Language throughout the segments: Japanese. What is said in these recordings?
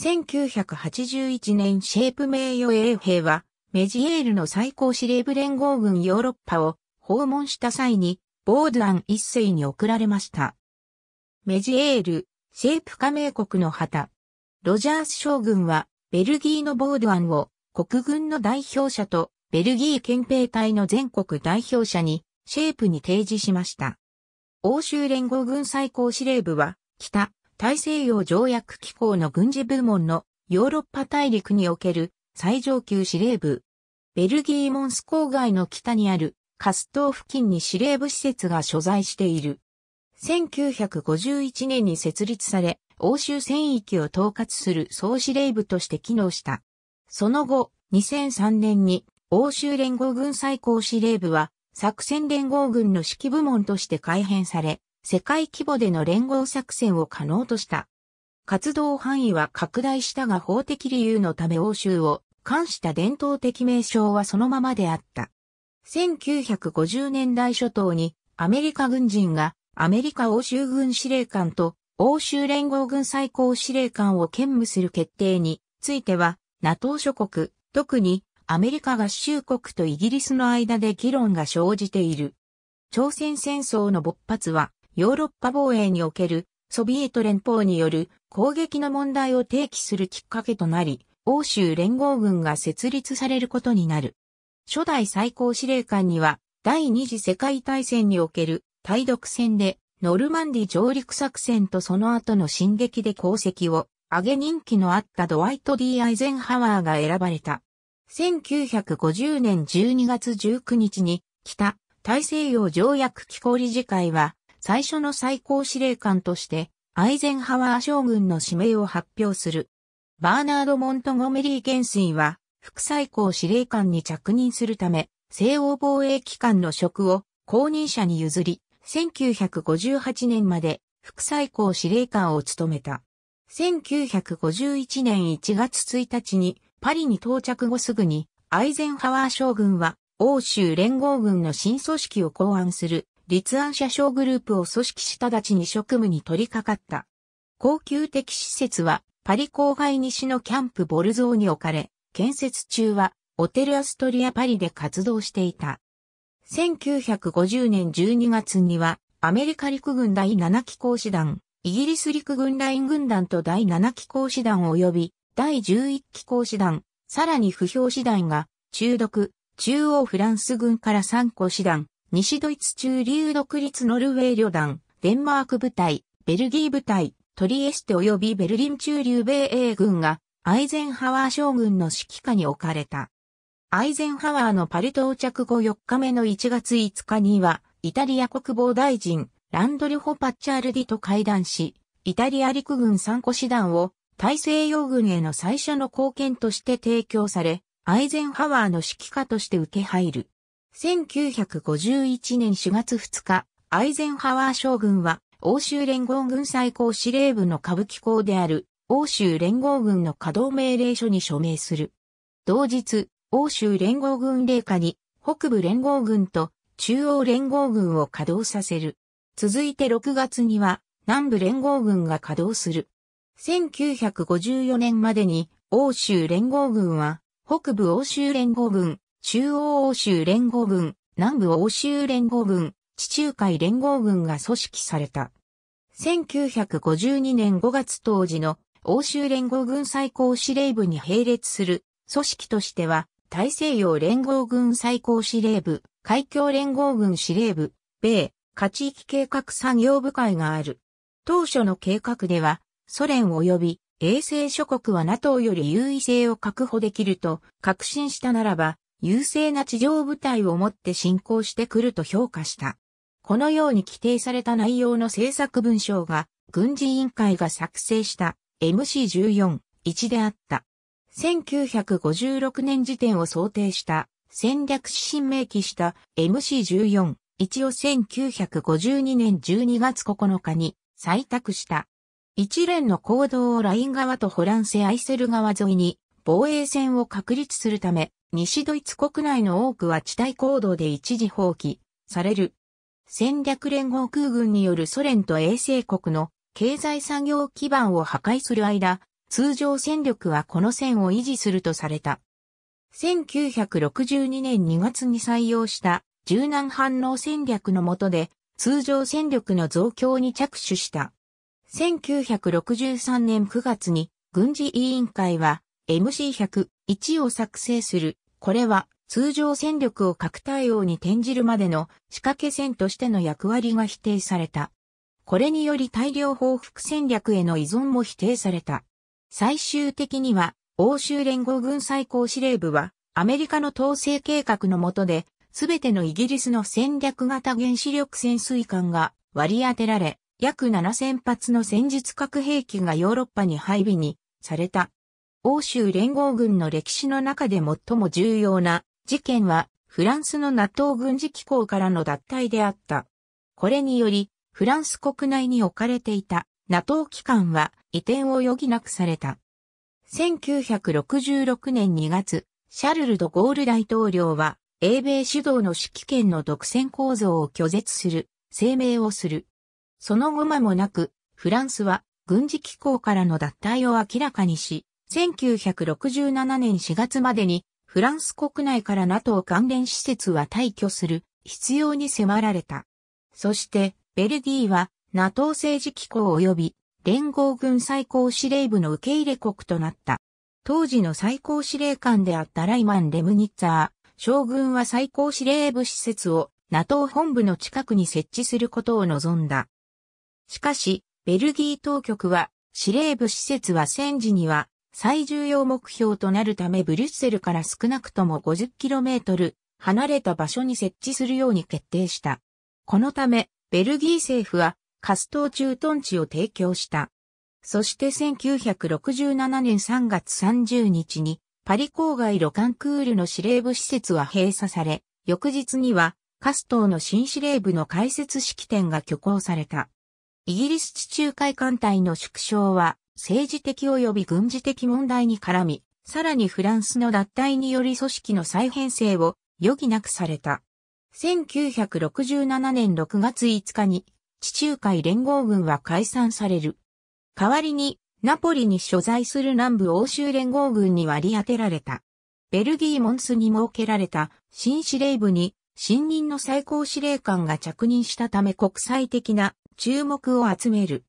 1981年シェープ名誉衛兵は、メジエールの最高司令部連合軍ヨーロッパを訪問した際に、ボードアン一世に贈られました。メジエール、シェープ加盟国の旗。ロジャース将軍は、ベルギーのボードアンを国軍の代表者とベルギー憲兵隊の全国代表者にシェープに提示しました。欧州連合軍最高司令部は、北、大西洋条約機構の軍事部門のヨーロッパ大陸における最上級司令部。ベルギーモンス郊外の北にあるカストー付近に司令部施設が所在している。1951年に設立され、欧州戦域を統括する総司令部として機能した。その後、2003年に欧州連合軍最高司令部は作戦連合軍の指揮部門として改編され、世界規模での連合作戦を可能とした。活動範囲は拡大したが法的理由のため欧州を冠した伝統的名称はそのままであった。1950年代初頭にアメリカ軍人がアメリカ欧州軍司令官と欧州連合軍最高司令官を兼務する決定については NATO 諸国、特にアメリカ合衆国とイギリスの間で議論が生じている。朝鮮戦争の勃発はヨーロッパ防衛におけるソビエト連邦による攻撃の問題を提起するきっかけとなり、欧州連合軍が設立されることになる。初代最高司令官には、第二次世界大戦における対独戦で、ノルマンディ上陸作戦とその後の進撃で功績を上げ人気のあったドワイト・ D・ アイゼンハワーが選ばれた。1950年12月19日に北大西洋条約機構理事会は最初の最高司令官として、アイゼンハワー将軍の指名を発表する。バーナード・モントゴメリー元帥は、副最高司令官に着任するため、西欧防衛機関の職を後任者に譲り、1958年まで副最高司令官を務めた。1951年1月1日にパリに到着後すぐにアイゼンハワー将軍は欧州連合軍の新組織を考案する立案者小グループを組織し直ちに職務に取り掛かった。高級的施設はパリ郊外西のキャンプボルゾーに置かれ、建設中はオテルアストリアパリで活動していた。1950年12月にはアメリカ陸軍第7機構師団、イギリス陸軍ライン軍団と第7機構師団及び第11機構師団、さらに不評師団が中毒、中央フランス軍から3個師団、西ドイツ中流独立ノルウェー旅団、デンマーク部隊、ベルギー部隊、トリエステ及びベルリン中流米英軍が、アイゼンハワー将軍の指揮下に置かれた。アイゼンハワーのパリ到着後4日目の1月5日には、イタリア国防大臣、ランドルホ・パッチャールディと会談し、イタリア陸軍参個師団を大西洋軍への最初の貢献として提供され、アイゼンハワーの指揮下として受け入る。1951年4月2日、アイゼンハワー将軍は、欧州連合軍最高司令部の歌舞伎校である、欧州連合軍の稼働命令書に署名する。同日、欧州連合軍令下に、北部連合軍と中央連合軍を稼働させる。続いて6月には、南部連合軍が稼働する。1954年までに、欧州連合軍は、北部欧州連合軍、中央欧州連合軍、南部欧州連合軍、地中海連合軍が組織された。1952年5月当時の欧州連合軍最高司令部に並列する組織としては、大西洋連合軍最高司令部、海峡連合軍司令部、米、下地域計画産業部会がある。当初の計画では、ソ連及び衛星諸国は NATO より優位性を確保できると確信したならば、優勢な地上部隊をもって進行してくると評価した。このように規定された内容の政策文章が、軍事委員会が作成した MC14-1 であった。1956年時点を想定した戦略指針明記した MC14-1 を1952年12月9日に採択した。一連の行動をライン側とホランセ・アイセル側沿いに防衛線を確立するため西ドイツ国内の多くは地帯行動で一時放棄される。戦略連合空軍によるソ連と衛星国の経済産業基盤を破壊する間、通常戦力はこの線を維持するとされた。1962年2月に採用した柔軟反応戦略の下で通常戦力の増強に着手した。1963年9月に軍事委員会は MC101 を作成する。これは通常戦力を核対応に転じるまでの仕掛け戦としての役割が否定された。これにより大量報復戦略への依存も否定された。最終的には欧州連合軍最高司令部はアメリカの統制計画の下で全てのイギリスの戦略型原子力潜水艦が割り当てられ、約7000発の戦術核兵器がヨーロッパに配備にされた。欧州連合軍の歴史の中で最も重要な事件はフランスの NATO 軍事機構からの脱退であった。これにより、フランス国内に置かれていた NATO 機関は移転を余儀なくされた。1966年2月、シャルル・ド・ゴール大統領は、英米主導の指揮権の独占構造を拒絶する、声明をする。その後間もなく、フランスは軍事機構からの脱退を明らかにし、1967年4月までにフランス国内から NATO 関連施設は退去する必要に迫られた。そして、ベルギーは NATO 政治機構及び連合軍最高司令部の受け入れ国となった。当時の最高司令官であったライマン・レムニッツァー、将軍は最高司令部施設を NATO 本部の近くに設置することを望んだ。しかし、ベルギー当局は司令部施設は戦時には最重要目標となるためブリュッセルから少なくとも 50km 離れた場所に設置するように決定した。このため、ベルギー政府は、カストー駐屯地を提供した。そして1967年3月30日に、パリ郊外ロカンクールの司令部施設は閉鎖され、翌日には、カストーの新司令部の開設式典が挙行された。イギリス地中海艦隊の縮小は、政治的及び軍事的問題に絡み、さらにフランスの脱退により組織の再編成を余儀なくされた。1967年6月5日に地中海連合軍は解散される。代わりにナポリに所在する南部欧州連合軍に割り当てられた。ベルギーモンスに設けられた新司令部に新任の最高司令官が着任したため国際的な注目を集める。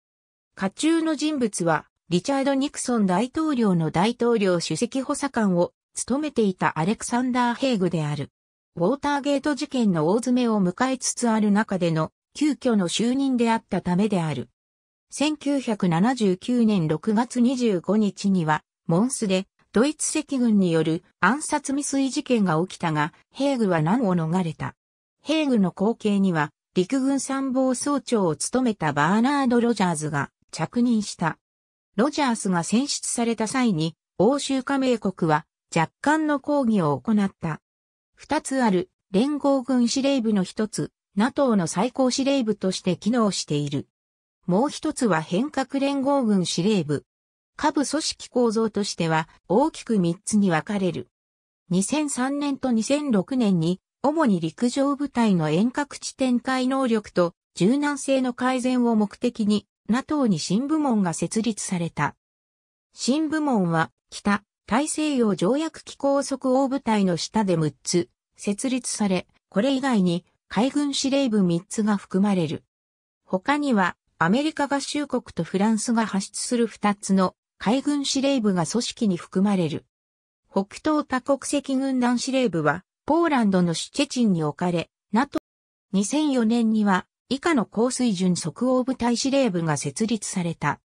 家中の人物はリチャード・ニクソン大統領の大統領主席補佐官を務めていたアレクサンダー・ヘイグである。ウォーターゲート事件の大詰めを迎えつつある中での急遽の就任であったためである。1979年6月25日には、モンスでドイツ赤軍による暗殺未遂事件が起きたが、ヘイグは難を逃れた。ヘイグの後継には、陸軍参謀総長を務めたバーナード・ロジャーズが着任した。ロジャースが選出された際に、欧州加盟国は若干の抗議を行った。二つある連合軍司令部の一つ、NATO の最高司令部として機能している。もう一つは変革連合軍司令部。下部組織構造としては大きく三つに分かれる。2003年と2006年に主に陸上部隊の遠隔地展開能力と柔軟性の改善を目的に NATO に新部門が設立された。新部門は、北、大西洋条約機構即応部隊の下で6つ、設立され、これ以外に、海軍司令部3つが含まれる。他には、アメリカ合衆国とフランスが発出する2つの海軍司令部が組織に含まれる。北東多国籍軍団司令部は、ポーランドのシュチェチンに置かれ、NATO。2004年には、以下の高水準即応部隊司令部が設立された。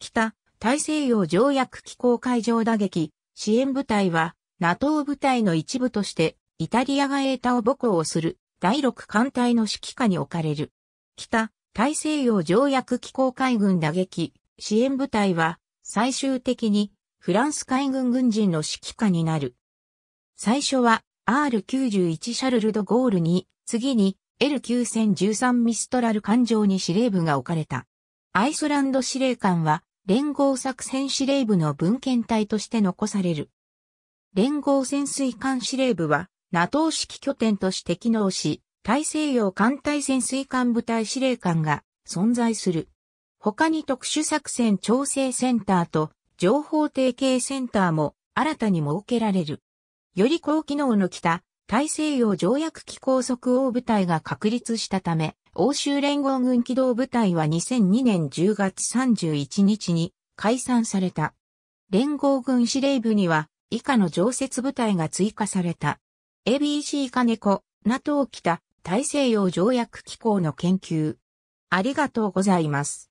北、大西洋条約機構海上打撃、支援部隊は、NATO 部隊の一部として、イタリアがエータを母校をする、第6艦隊の指揮下に置かれる。北、大西洋条約機構海軍打撃、支援部隊は、最終的に、フランス海軍軍人の指揮下になる。最初は、R91 シャルル・ド・ゴールに、次に L9013 ミストラル艦上に司令部が置かれた。アイスランド司令官は連合作戦司令部の文献体として残される。連合潜水艦司令部は NATO 式拠点として機能し、大西洋艦隊潜水艦部隊司令官が存在する。他に特殊作戦調整センターと情報提携センターも新たに設けられる。より高機能の北大西洋条約機構即応部隊が確立したため、欧州連合軍機動部隊は2002年10月31日に解散された。連合軍司令部には以下の常設部隊が追加された。ABC 金子、NATO 北、大西洋条約機構の研究。ありがとうございます。